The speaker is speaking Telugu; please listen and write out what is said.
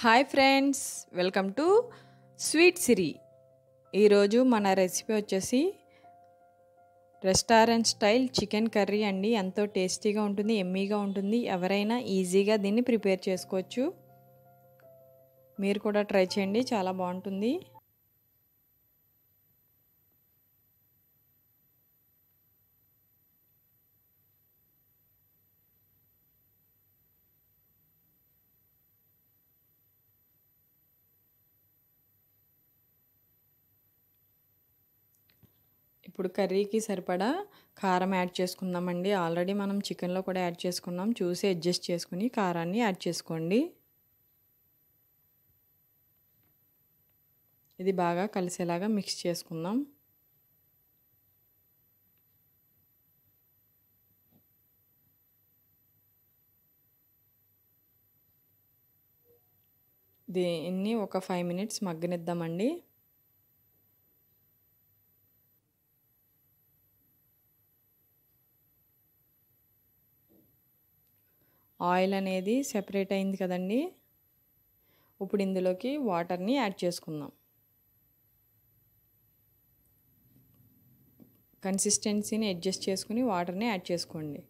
hi friends welcome to sweet Siri ఈరోజు మన రెసిపీ వచ్చేసి రెస్టారెంట్ స్టైల్ చికెన్ కర్రీ అండి ఎంతో టేస్టీగా ఉంటుంది ఎమ్మీగా ఉంటుంది ఎవరైనా ఈజీగా దీన్ని ప్రిపేర్ చేసుకోవచ్చు మీరు కూడా ట్రై చేయండి చాలా బాగుంటుంది ఇప్పుడు కర్రీకి సరిపడా కారం యాడ్ చేసుకుందామండి ఆల్రెడీ మనం చికెన్లో కూడా యాడ్ చేసుకున్నాం చూసి అడ్జస్ట్ చేసుకుని కారాన్ని యాడ్ చేసుకోండి ఇది బాగా కలిసేలాగా మిక్స్ చేసుకుందాం దీన్ని ఒక ఫైవ్ మినిట్స్ మగ్గనిద్దామండి ఆయిల్ అనేది సెపరేట్ అయింది కదండి ఇప్పుడు ఇందులోకి వాటర్ని యాడ్ చేసుకుందాం కన్సిస్టెన్సీని అడ్జస్ట్ చేసుకుని వాటర్ని యాడ్ చేసుకోండి